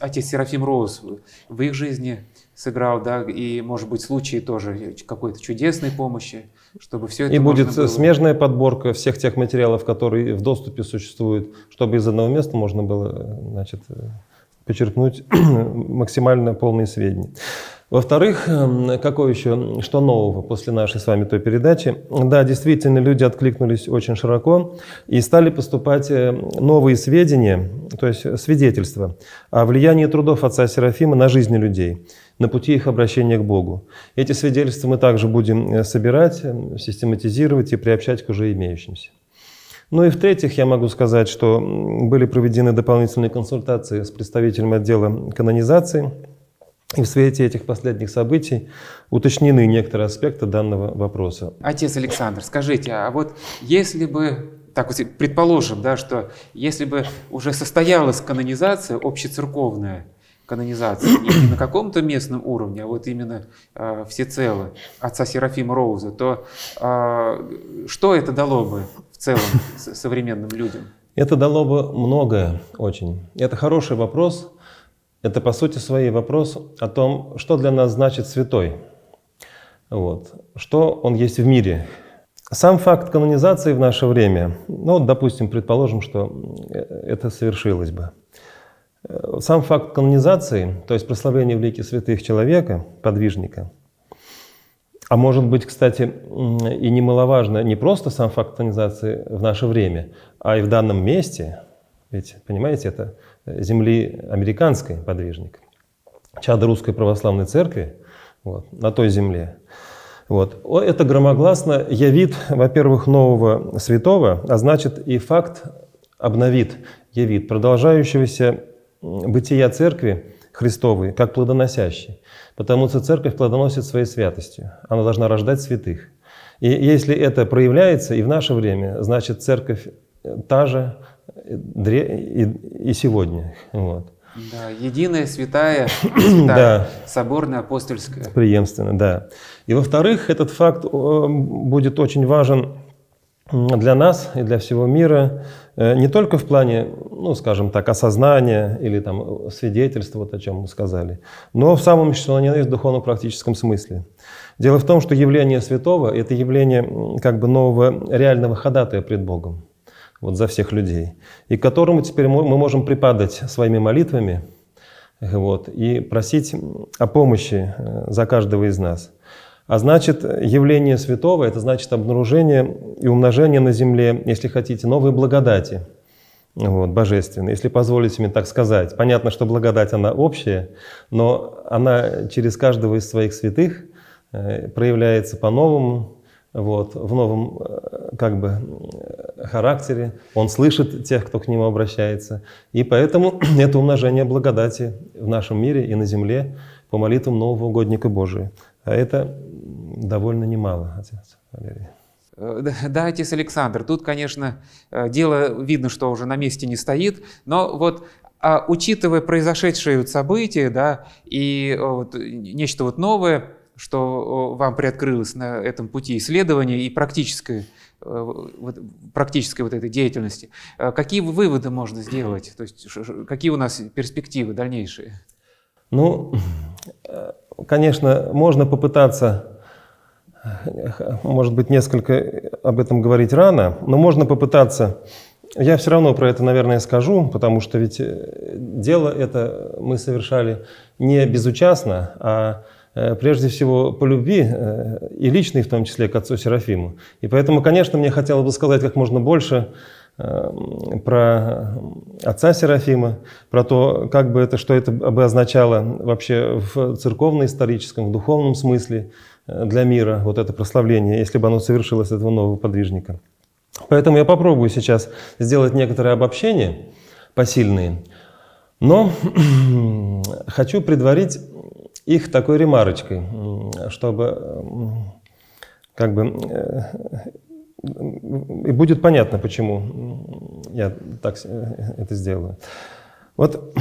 [SPEAKER 1] отец Серафим Роуз в их жизни сыграл, да, и, может быть, случаи тоже какой-то чудесной помощи, чтобы все это И будет было... смежная
[SPEAKER 2] подборка всех тех материалов, которые в доступе существуют, чтобы из одного места можно было, значит, почерпнуть максимально полные сведения. Во-вторых, эм, какое еще, что нового после нашей с вами той передачи? Да, действительно, люди откликнулись очень широко и стали поступать э, новые сведения, то есть э, свидетельства о влиянии трудов отца Серафима на жизни людей, на пути их обращения к Богу. Эти свидетельства мы также будем э, собирать, эм, систематизировать и приобщать к уже имеющимся. Ну и в-третьих, я могу сказать, что были проведены дополнительные консультации с представителем отдела канонизации – и в свете этих последних событий уточнены некоторые аспекты данного вопроса.
[SPEAKER 1] Отец Александр, скажите, а вот если бы так вот предположим, да, что если бы уже состоялась канонизация общецерковная, канонизация не на каком-то местном уровне, а вот именно э, всецело отца Серафима Роуза, то э, что это дало бы в целом современным людям?
[SPEAKER 2] Это дало бы многое очень. Это хороший вопрос, это по сути своей вопрос о том, что для нас значит святой, вот, что он есть в мире. Сам факт канонизации в наше время, ну, допустим, предположим, что э, это совершилось бы. Э, сам факт канонизации, то есть прославление в лике святых человека, подвижника, а может быть, кстати, и немаловажно не просто сам факт канонизации в наше время, а и в данном месте, ведь, понимаете, это земли американской подвижник, чадо русской православной церкви вот, на той земле. Вот. Это громогласно явит, во-первых, нового святого, а значит и факт обновит, явит продолжающегося бытия церкви Христовой, как плодоносящей. Потому что церковь плодоносит своей святостью. Она должна рождать святых. И если это проявляется и в наше время, значит, церковь э, та же, и, и сегодня. Вот.
[SPEAKER 1] Да, единая, святая, святая да. соборная, апостольская.
[SPEAKER 2] Преемственно, да. И во-вторых, этот факт будет очень важен для нас и для всего мира э, не только в плане, ну, скажем так, осознания или там э, свидетельства, вот о чем мы сказали, но в самом, что на есть, духовно-практическом смысле. Дело в том, что явление святого – это явление как бы нового реального ходатая пред Богом вот за всех людей, и к которому теперь мы, можем припадать своими молитвами вот, и просить о помощи э, за каждого из нас. А значит, явление святого – это значит обнаружение и умножение на земле, если хотите, новой благодати – вот, божественной, если позволите мне так сказать. Понятно, что благодать, она общая, но она через каждого из своих святых э, проявляется по-новому, вот, в новом э, как бы э, характере. Он слышит тех, кто к нему обращается. И поэтому это умножение благодати в нашем мире и на земле по молитвам нового угодника Божия. А это довольно немало, отец Валерий.
[SPEAKER 1] Э, да, отец Александр, тут, конечно, дело видно, что уже на месте не стоит, но вот а учитывая произошедшие вот события, да, и вот нечто вот новое, что вам приоткрылось на этом пути исследования и практической, э, практической вот этой деятельности. Э, какие выводы можно сделать? То есть какие у нас перспективы дальнейшие?
[SPEAKER 2] Ну, э, конечно, можно попытаться, может быть, несколько об этом говорить рано, но можно попытаться я все равно про это, наверное, скажу, потому что ведь дело это мы совершали не безучастно, а Э, прежде всего по любви, э, и личной в том числе, к отцу Серафиму. И поэтому, конечно, мне хотелось бы сказать как можно больше эм, про отца Серафима, про то, как бы это, что это бы означало вообще в церковно-историческом, в духовном смысле э, для мира, вот это прославление, если бы оно совершилось этого нового подвижника. Поэтому я попробую сейчас сделать некоторые обобщения посильные, но хочу предварить их такой ремарочкой, чтобы как бы э, и будет понятно, почему я так э, это сделаю. Вот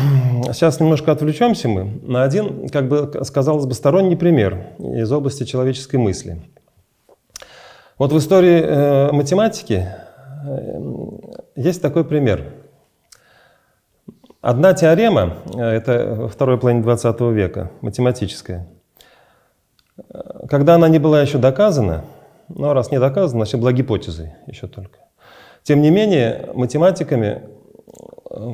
[SPEAKER 2] сейчас немножко отвлечемся мы на один, как бы, сказалось бы, сторонний пример из области человеческой мысли. Вот в истории э, математики есть такой пример – Одна теорема, э, это второй половине 20 века, математическая, э, когда она не была еще доказана, но раз не доказана, значит, была гипотезой еще только. Тем не менее, математиками э,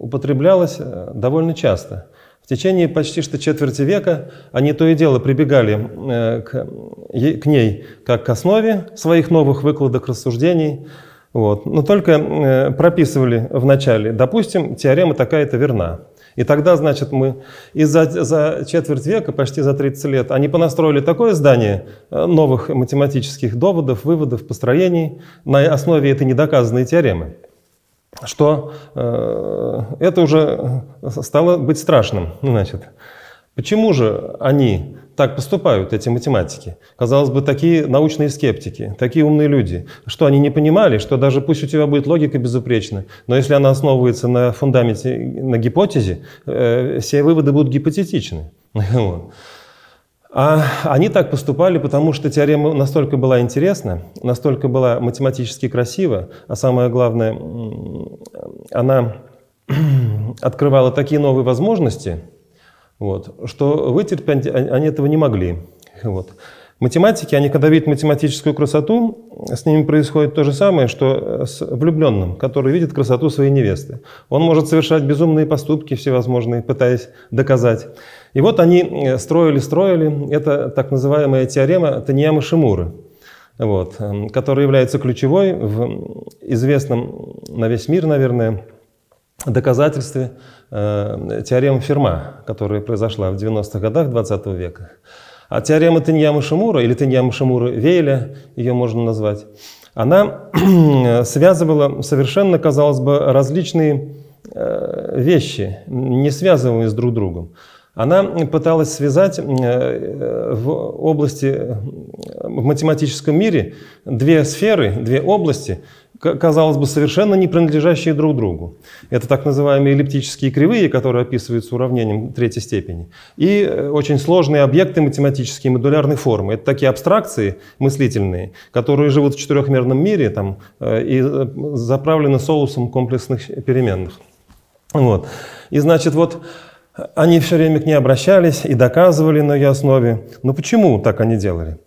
[SPEAKER 2] употреблялась довольно часто. В течение почти что четверти века они то и дело прибегали к ней как к основе своих новых выкладок рассуждений, вот. Но только э, прописывали в начале, допустим, теорема такая-то верна. И тогда, значит, мы и за, за четверть века, почти за 30 лет, они понастроили такое здание э, новых математических доводов, выводов, построений на основе этой недоказанной теоремы, что э, это уже э, стало быть страшным. Значит, почему же они так поступают эти математики. Казалось бы, такие научные скептики, такие умные люди, что они не понимали, что даже пусть у тебя будет логика безупречна, но если она основывается на фундаменте, на гипотезе, э, все выводы будут гипотетичны. А они так поступали, потому что теорема настолько была интересна, настолько была математически красива, а самое главное, она открывала такие новые возможности – вот. Что вытерпеть они этого не могли. Вот. Математики, они когда видят математическую красоту, с ними происходит то же самое, что с влюбленным, который видит красоту своей невесты. Он может совершать безумные поступки всевозможные, пытаясь доказать. И вот они строили-строили, э, это так называемая теорема Таньямы Шимуры, вот, э, которая является ключевой в известном на весь мир, наверное, доказательстве Э, теорема Ферма, которая произошла в 90-х годах 20 века. А теорема Тиньяма Шимура, или Тиньяма Шимура Вейля, ее можно назвать, она связывала совершенно, казалось бы, различные э, вещи, не связываемые с друг другом. Она пыталась связать э, в области, в математическом мире две сферы, две области, казалось бы, совершенно не принадлежащие друг другу. Это так называемые эллиптические кривые, которые описываются уравнением третьей степени, и э, очень сложные объекты математические модулярной формы. Это такие абстракции мыслительные, которые живут в четырехмерном мире там, э, и э, заправлены соусом комплексных переменных. Вот. И значит, вот они все время к ней обращались и доказывали на ее основе. Но почему так они делали?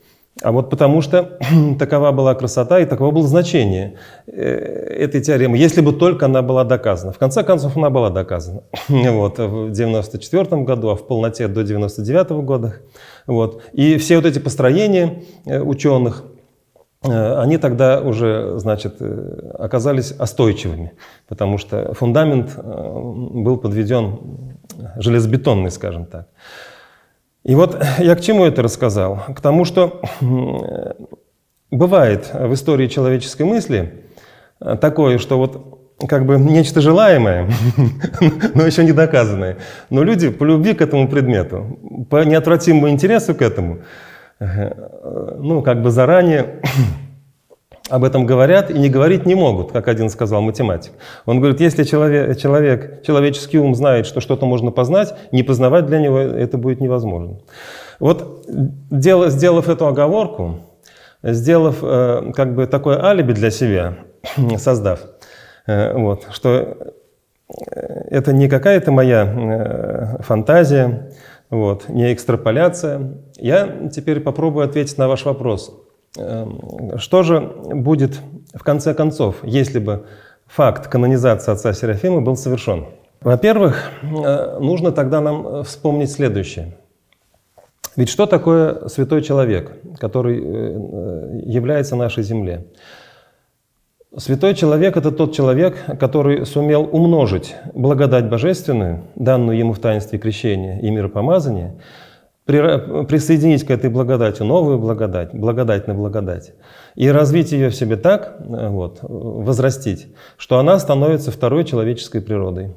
[SPEAKER 2] а вот потому что такова была красота и таково было значение э, этой теоремы, если бы только она была доказана. В конце концов, она была доказана. Вот, в 1994 году, а в полноте до 1999 -го года. Вот. И все вот эти построения э, ученых, э, они тогда уже, значит, оказались остойчивыми, потому что фундамент был подведен железобетонный, скажем так. И вот я к чему это рассказал? К тому, что э, бывает в истории человеческой мысли э, такое, что вот как бы нечто желаемое, но еще не доказанное. Но люди по любви к этому предмету, по неотвратимому интересу к этому, э, ну, как бы заранее об этом говорят и не говорить не могут, как один сказал математик. Он говорит, если человек, человек человеческий ум знает, что что-то можно познать, не познавать для него это будет невозможно. Вот дело, сделав эту оговорку, сделав э, как бы такое алиби для себя, создав, э, вот, что э, это не какая-то моя э, фантазия, вот, не экстраполяция, я теперь попробую ответить на ваш вопрос. Эм, что же будет в конце концов, если бы факт канонизации отца Серафима был совершен? Во-первых, э, нужно тогда нам э, вспомнить следующее. Ведь что такое святой человек, который э, является нашей земле? Святой человек – это тот человек, который сумел умножить благодать божественную, данную ему в таинстве крещения и миропомазания – присоединить к этой благодати новую благодать, благодать на благодать, и развить ее в себе так, э, вот, возрастить, что она становится второй человеческой природой.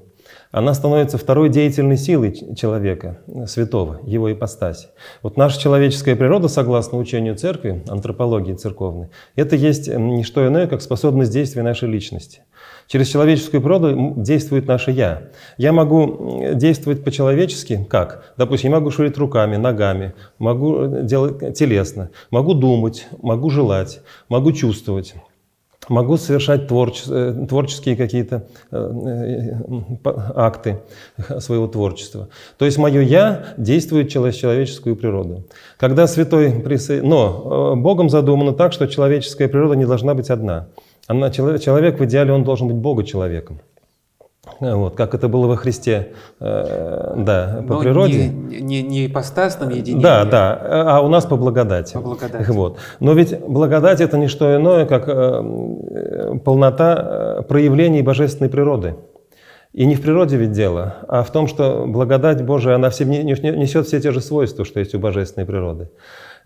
[SPEAKER 2] Она становится второй деятельной силой человека, э, святого, его ипостаси. Вот наша человеческая природа, согласно учению церкви, антропологии церковной, это есть не что иное, как способность действия нашей личности – Через человеческую природу действует наше «я». Я могу действовать по-человечески, как? Допустим, я могу шурить руками, ногами, могу э, делать э, телесно, могу думать, могу желать, могу чувствовать. Могу совершать творче, э, творческие какие-то акты своего творчества. То есть мое «я» действует через человеческую природу. Когда святой присо... Но Богом задумано так, что человеческая природа не должна быть одна – она, человек в идеале, он должен быть Бога человеком. Э, вот, как это было во Христе, э, да, по Но природе.
[SPEAKER 1] Не, не, не ипостасном единении. Да, да,
[SPEAKER 2] а у нас по благодати. По благодати. Вот. Но ведь благодать – это не что иное, как э, полнота э, проявлений божественной природы. И не в природе ведь дело, а в том, что благодать Божия, она все, несет все те же свойства, что есть у божественной природы.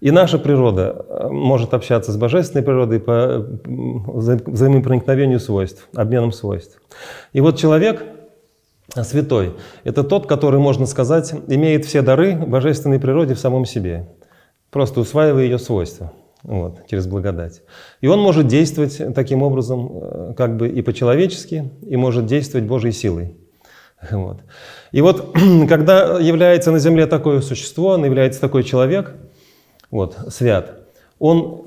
[SPEAKER 2] И наша природа э, может общаться с божественной природой по взаимопроникновению свойств, обменом свойств. И вот человек святой – это тот, который, можно сказать, имеет все дары божественной природе в самом себе, просто усваивая ее свойства вот, через благодать. И он может действовать таким образом э, как бы и по-человечески, и может действовать Божьей силой. Вот. И вот когда является на земле такое существо, он является такой человек – вот, свят, он,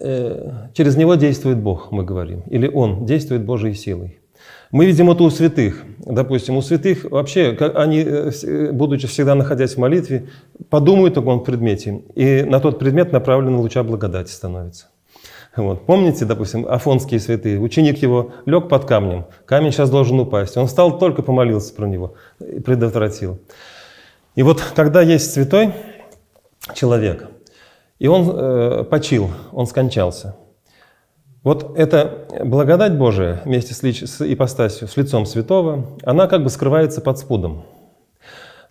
[SPEAKER 2] э, через него действует Бог, мы говорим, или он действует Божьей силой. Мы видим это у святых. Допустим, у святых вообще, они, э, э, будучи всегда находясь в молитве, подумают о таком предмете, и на тот предмет направлена луча благодати становится. Вот. Помните, допустим, афонские святые? Ученик его лег под камнем, камень сейчас должен упасть. Он стал только помолился про него, и предотвратил. И вот когда есть святой, человек. И он э, почил, он скончался. Вот эта благодать Божия вместе с, лич, с ипостасью, с лицом святого, она как бы скрывается под спудом.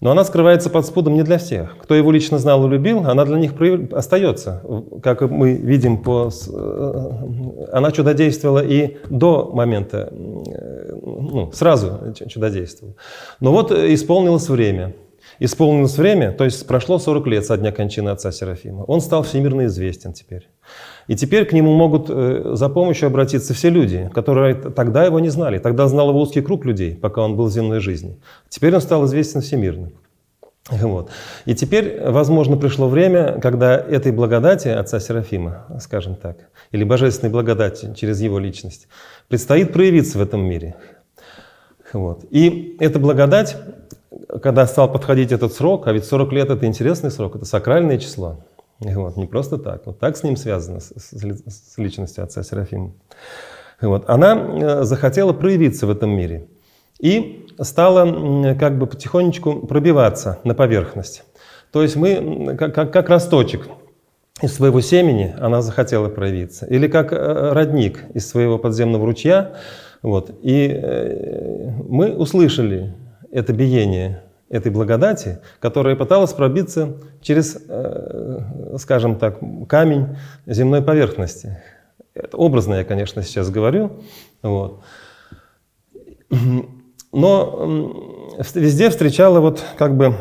[SPEAKER 2] Но она скрывается под спудом не для всех. Кто его лично знал и любил, она для них остается. Как мы видим, по... Э, она чудодействовала и до момента, э, ну, сразу чудодействовала. Но вот э, исполнилось время – Исполнилось время, то есть прошло 40 лет со дня кончины отца Серафима. Он стал всемирно известен теперь. И теперь к нему могут э, за помощью обратиться все люди, которые тогда его не знали. Тогда знал его узкий круг людей, пока он был в земной жизни. Теперь он стал известен всемирно. Вот. И теперь, возможно, пришло время, когда этой благодати отца Серафима, скажем так, или божественной благодати через его личность, предстоит проявиться в этом мире. Вот. И эта благодать когда стал подходить этот срок, а ведь 40 лет это интересный срок, это сакральное число. Вот, не просто так. Вот так с ним связано, с, с, личностью отца Серафима. И Вот. Она э, захотела проявиться в этом мире и стала как бы потихонечку пробиваться на поверхность. То есть мы как, как, как росточек из своего семени она захотела проявиться. Или как э, родник из своего подземного ручья. Вот. И э, мы услышали это биение этой благодати, которая пыталась пробиться через, э, скажем так, камень земной поверхности. Это образно я, конечно, сейчас говорю. Вот. Но везде встречала вот как бы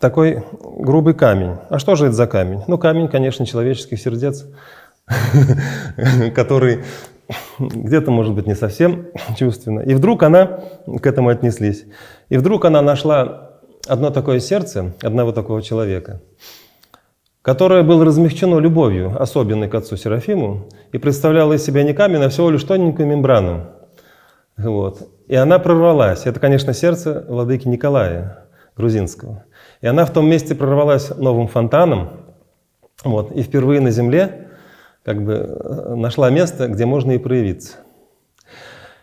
[SPEAKER 2] такой грубый камень. А что же это за камень? Ну, камень, конечно, человеческих сердец, который где-то, может быть, не совсем чувственно. И вдруг она к этому отнеслись. И вдруг она нашла одно такое сердце одного такого человека, которое было размягчено любовью, особенной к отцу Серафиму, и представляло из себя не камень, а всего лишь тоненькую мембрану. Вот. И она прорвалась. Это, конечно, сердце владыки Николая Грузинского. И она в том месте прорвалась новым фонтаном, вот, и впервые на земле как бы нашла место, где можно и проявиться.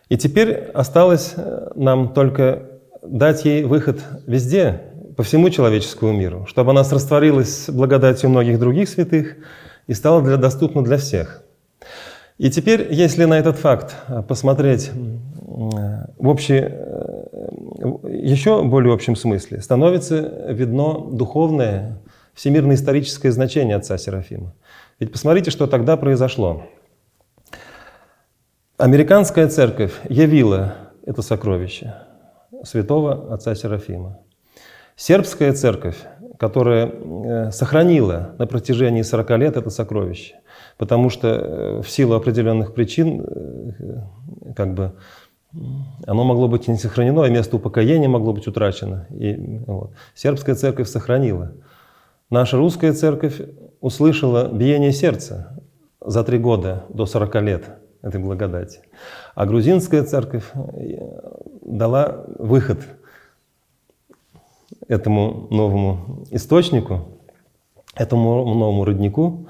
[SPEAKER 2] И теперь осталось э, нам только дать ей выход везде, по всему человеческому миру, чтобы она растворилась благодатью многих других святых и стала для, доступна для всех. И теперь, если на этот факт э, посмотреть э, в общий, еще более общем смысле, становится видно духовное, всемирно-историческое значение отца Серафима. Ведь посмотрите, что тогда произошло. Американская церковь явила это сокровище святого отца Серафима. Сербская церковь, которая э, сохранила на протяжении 40 лет это сокровище, потому что э, в силу определенных причин э, как бы оно могло быть не сохранено, и место упокоения могло быть утрачено. И, вот. Сербская церковь сохранила. Наша русская церковь услышала биение сердца за три года до 40 лет этой благодати. А грузинская церковь э, дала выход этому новому источнику, этому новому роднику.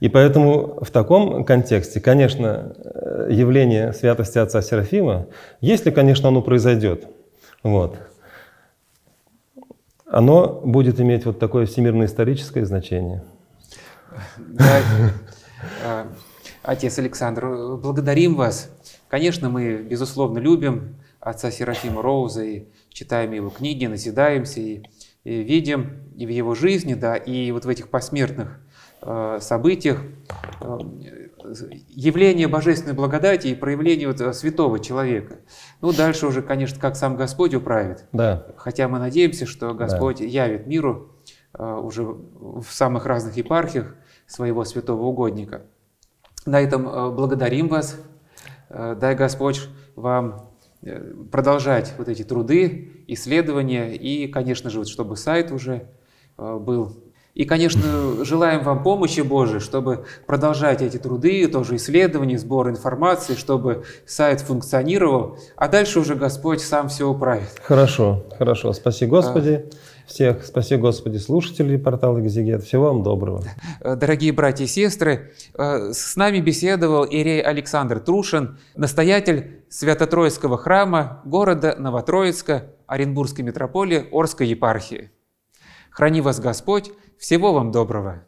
[SPEAKER 2] И поэтому в таком контексте, конечно, э, явление святости отца Серафима, если, конечно, оно произойдет, вот, оно будет иметь вот такое всемирно-историческое значение –
[SPEAKER 1] а, отец Александр, благодарим вас. Конечно, мы, безусловно, любим отца Серафима Роуза и читаем его книги, наседаемся и, и видим и в его жизни, да, и вот в этих посмертных э, событиях э, явление божественной благодати и проявление вот святого человека. Ну, дальше уже, конечно, как сам Господь управит. Да. Хотя мы надеемся, что Господь да. явит миру э, уже в самых разных епархиях своего святого угодника. На этом э, благодарим вас. Э, дай Господь вам э, продолжать вот эти труды, исследования и, конечно же, вот чтобы сайт уже был. И, конечно, желаем вам помощи Божией, чтобы продолжать эти труды, тоже исследования, сбор информации, чтобы сайт функционировал, а дальше уже Господь сам все управит.
[SPEAKER 2] Хорошо, хорошо. Спаси Господи. А всех, спаси Господи, слушателей портала «Экзегет». Всего вам доброго.
[SPEAKER 1] Э, дорогие братья и сестры, э, с нами беседовал Ирей Александр Трушин, настоятель Свято-Троицкого храма города Новотроицка Оренбургской митрополии Орской епархии. Храни вас Господь, всего вам доброго.